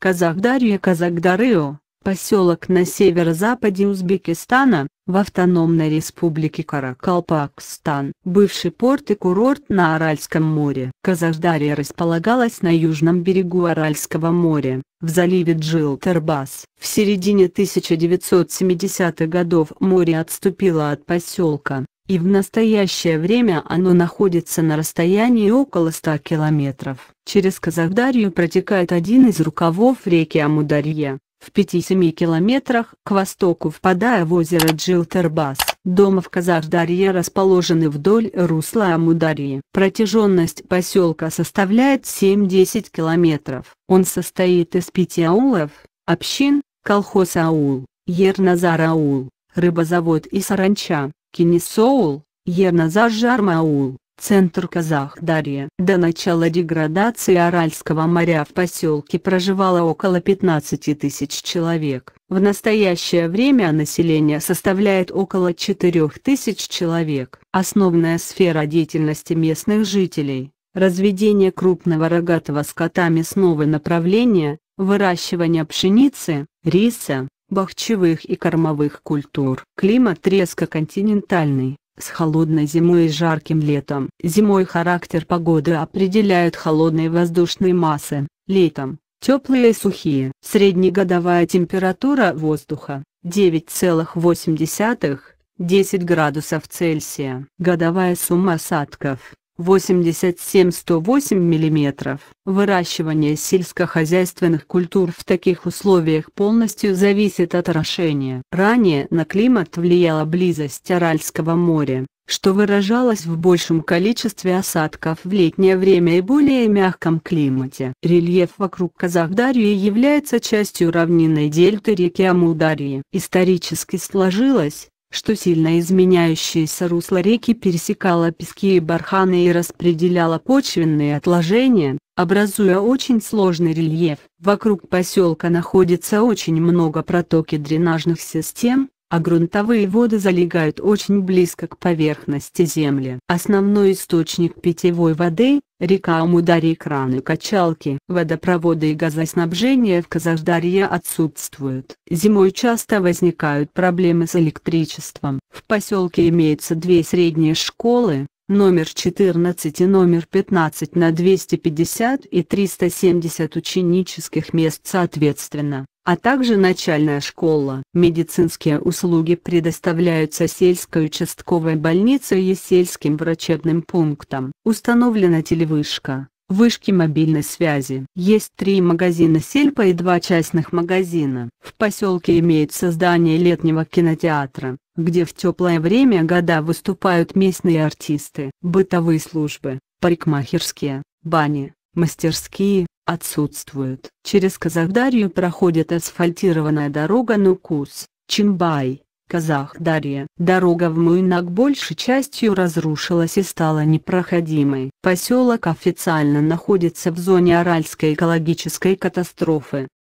Казахдарье Казахдарыо, поселок на северо-западе Узбекистана, в автономной республике Каракалпакстан. Бывший порт и курорт на Аральском море. Казахдарье располагалась на южном берегу Аральского моря, в заливе Джилтербас. В середине 1970-х годов море отступило от поселка, и в настоящее время оно находится на расстоянии около 100 километров. Через Казахдарью протекает один из рукавов реки Амударья, в 5-7 километрах к востоку впадая в озеро Джилтербас. Дома в Казахдарье расположены вдоль русла Амударьи. Протяженность поселка составляет 7-10 километров. Он состоит из пяти аулов, общин, колхоз аул, Ерназар аул, рыбозавод и саранча. Кинесоул, Ерназаж-Жармаул, центр Казахдария. До начала деградации Аральского моря в поселке проживало около 15 тысяч человек. В настоящее время население составляет около 4 тысяч человек. Основная сфера деятельности местных жителей – разведение крупного рогатого скота мясного направления, выращивание пшеницы, риса, бахчевых и кормовых культур. Климат резко континентальный, с холодной зимой и жарким летом. Зимой характер погоды определяют холодные воздушные массы, летом – теплые и сухие. Среднегодовая температура воздуха – 9,8. 10 градусов Цельсия. Годовая сумма осадков 87-108 мм. Выращивание сельскохозяйственных культур в таких условиях полностью зависит от орошения. Ранее на климат влияла близость Аральского моря, что выражалось в большем количестве осадков в летнее время и более мягком климате. Рельеф вокруг Казахдарии является частью равнинной дельты реки Амударьи. Исторически сложилось, что сильно изменяющееся русло реки пересекало пески и барханы и распределяло почвенные отложения, образуя очень сложный рельеф. Вокруг поселка находится очень много проток и дренажных систем, а грунтовые воды залегают очень близко к поверхности земли. Основной источник питьевой воды – река Амудари краны качалки. Водопроводы и газоснабжение в Казахдарье отсутствуют. Зимой часто возникают проблемы с электричеством. В поселке имеется две средние школы, номер 14 и номер 15 на 250 и 370 ученических мест соответственно а также начальная школа. Медицинские услуги предоставляются сельской участковой больницей и сельским врачебным пунктом. Установлена телевышка, вышки мобильной связи. Есть три магазина сельпа и два частных магазина. В поселке имеется здание летнего кинотеатра, где в теплое время года выступают местные артисты. Бытовые службы, парикмахерские, бани, мастерские, отсутствуют. Через Казахдарью проходит асфальтированная дорога Нукус, Чинбай, Казахдарья. Дорога в Муйнак большей частью разрушилась и стала непроходимой. Поселок официально находится в зоне Аральской экологической катастрофы.